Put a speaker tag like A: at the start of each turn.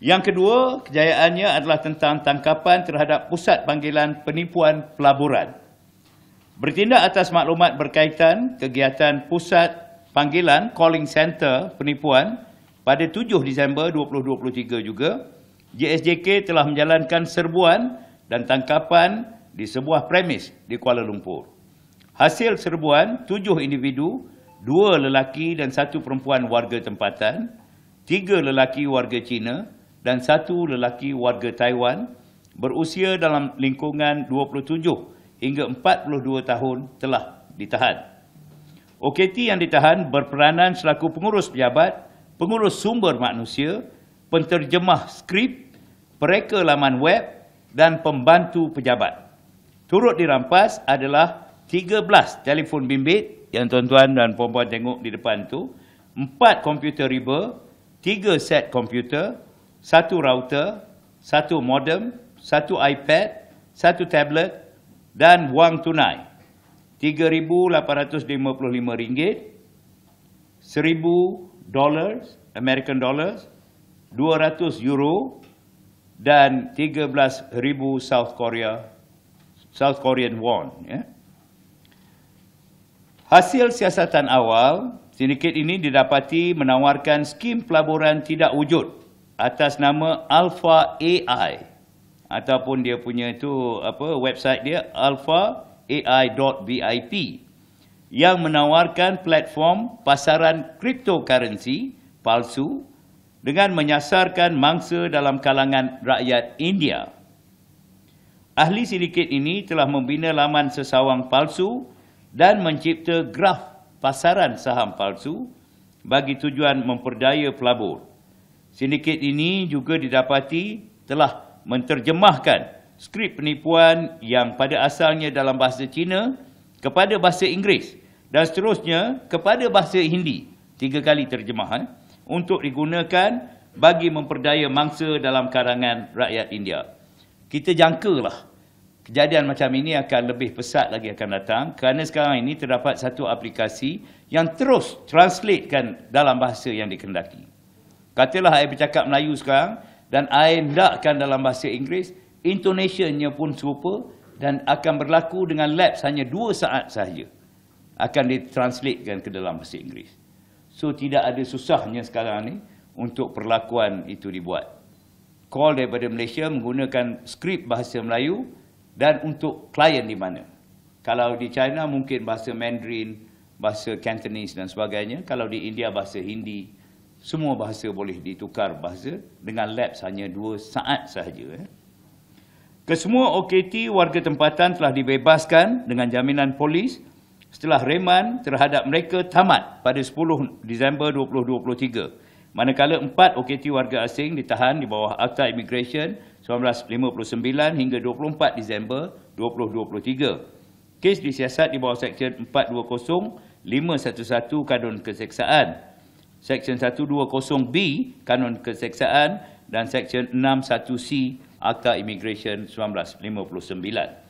A: Yang kedua, kejayaannya adalah tentang tangkapan terhadap pusat panggilan penipuan pelaburan. Bertindak atas maklumat berkaitan kegiatan pusat panggilan calling center penipuan pada 7 Disember 2023 juga, JSJK telah menjalankan serbuan dan tangkapan di sebuah premis di Kuala Lumpur. Hasil serbuan, tujuh individu, dua lelaki dan satu perempuan warga tempatan, tiga lelaki warga Cina dan satu lelaki warga Taiwan berusia dalam lingkungan 27 hingga 42 tahun telah ditahan. OKT yang ditahan berperanan selaku pengurus pejabat, pengurus sumber manusia, penterjemah skrip, pereka laman web dan pembantu pejabat. Turut dirampas adalah 13 telefon bimbit yang tuan-tuan dan puan-puan tengok di depan tu, 4 komputer riba, 3 set komputer, satu router, satu modem, satu iPad, satu tablet dan wang tunai RM3,855, RM1,000 dollars, American dollars, 200 euro dan 13,000 South Korea, South Korean won. Ya. Hasil siasatan awal, sindiket ini didapati menawarkan skim pelaburan tidak wujud atas nama Alpha AI ataupun dia punya tu apa website dia alphaai.vip yang menawarkan platform pasaran cryptocurrency palsu dengan menyasarkan mangsa dalam kalangan rakyat India. Ahli silikit ini telah membina laman sesawang palsu dan mencipta graf pasaran saham palsu bagi tujuan memperdaya pelabur. Sindiket ini juga didapati telah menterjemahkan skrip penipuan yang pada asalnya dalam bahasa Cina kepada bahasa Inggeris dan seterusnya kepada bahasa Hindi tiga kali terjemahan untuk digunakan bagi memperdaya mangsa dalam karangan rakyat India. Kita jangkalah kejadian macam ini akan lebih pesat lagi akan datang kerana sekarang ini terdapat satu aplikasi yang terus translatekan dalam bahasa yang dikendaki. Katalah saya bercakap Melayu sekarang dan saya hendakkan dalam bahasa Inggeris, intonationnya pun serupa dan akan berlaku dengan lab hanya dua saat sahaja. Akan ditranslatekan ke dalam bahasa Inggeris. So tidak ada susahnya sekarang ni untuk perlakuan itu dibuat. Call daripada Malaysia menggunakan skrip bahasa Melayu dan untuk klien di mana. Kalau di China mungkin bahasa Mandarin, bahasa Cantonese dan sebagainya. Kalau di India bahasa Hindi semua bahasa boleh ditukar bahasa dengan lab hanya dua saat sahaja. Eh. Kesemua OKT warga tempatan telah dibebaskan dengan jaminan polis setelah reman terhadap mereka tamat pada 10 Disember 2023. Manakala empat OKT warga asing ditahan di bawah Akta Immigration 1959 hingga 24 Disember 2023. Kes disiasat di bawah Seksyen 420 511 Kadun Keseksaan Seksyen 120B Kanun Keseksaan dan Seksyen 61C Akta Imigresen 1959.